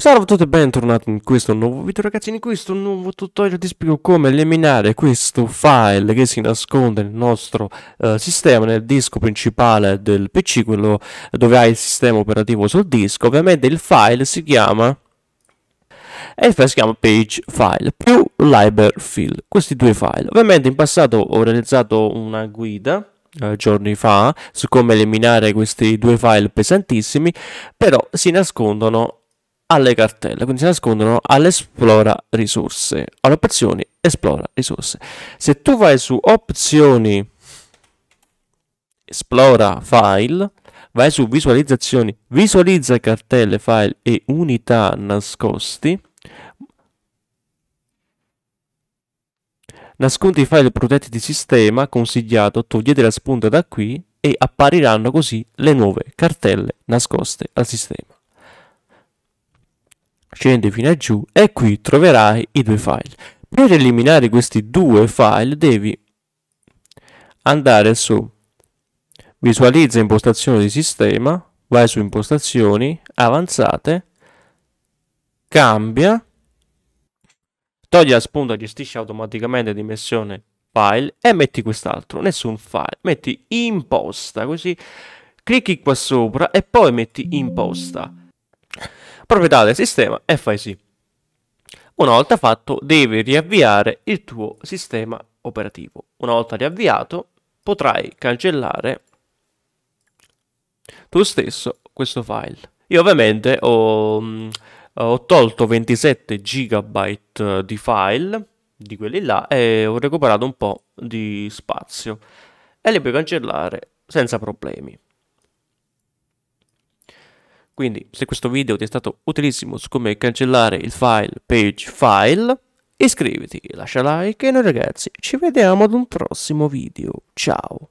Salve a tutti e bentornati in questo nuovo video ragazzi, in questo nuovo tutorial ti spiego come eliminare questo file che si nasconde nel nostro eh, sistema, nel disco principale del PC, quello dove hai il sistema operativo sul disco, ovviamente il file si chiama e il file si chiama page file più library fill, questi due file. Ovviamente in passato ho realizzato una guida eh, giorni fa su come eliminare questi due file pesantissimi però si nascondono alle cartelle, quindi si nascondono all'esplora risorse, alle opzioni esplora risorse. Se tu vai su opzioni esplora file, vai su visualizzazioni, visualizza cartelle, file e unità nascosti, nascondi i file protetti di sistema, consigliato, togliete la spunta da qui e appariranno così le nuove cartelle nascoste al sistema. Scendi fino a giù e qui troverai i due file. Per eliminare questi due file devi andare su Visualizza impostazioni di sistema, vai su impostazioni, avanzate, cambia, togli la spunta, gestisce automaticamente dimensione file e metti quest'altro, nessun file, metti imposta, così clicchi qua sopra e poi metti imposta proprietà del sistema e fai sì. Una volta fatto devi riavviare il tuo sistema operativo. Una volta riavviato potrai cancellare tu stesso questo file. Io ovviamente ho, mm, ho tolto 27 GB di file di quelli là e ho recuperato un po' di spazio e li puoi cancellare senza problemi. Quindi se questo video ti è stato utilissimo su come cancellare il file page file, iscriviti, lascia like e noi ragazzi ci vediamo ad un prossimo video. Ciao!